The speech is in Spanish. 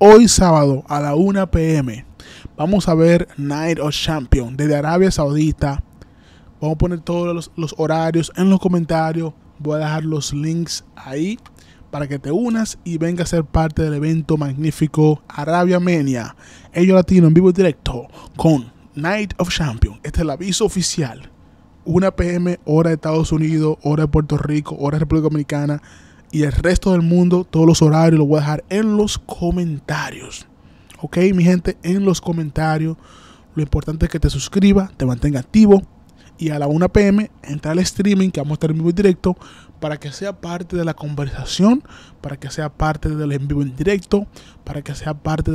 hoy sábado a la 1 pm vamos a ver Night of Champions desde Arabia Saudita. Vamos a poner todos los, horarios en los comentarios. Voy a dejar los links ahí para que te unas y venga a ser parte del evento magnífico Arabia Menia. Ellos Latino en vivo y directo con Night of Champions. Este es el aviso oficial. 1 pm, hora de Estados Unidos, hora de Puerto Rico, hora de República Dominicana y el resto del mundo, todos los horarios los voy a dejar en los comentarios. Ok, mi gente, en los comentarios. Lo importante es que te suscribas, te mantenga activo. Y a la 1 pm, entra al streaming que vamos a estar en vivo y directo para que sea parte de la conversación, para que sea parte del en vivo en directo, para que sea parte de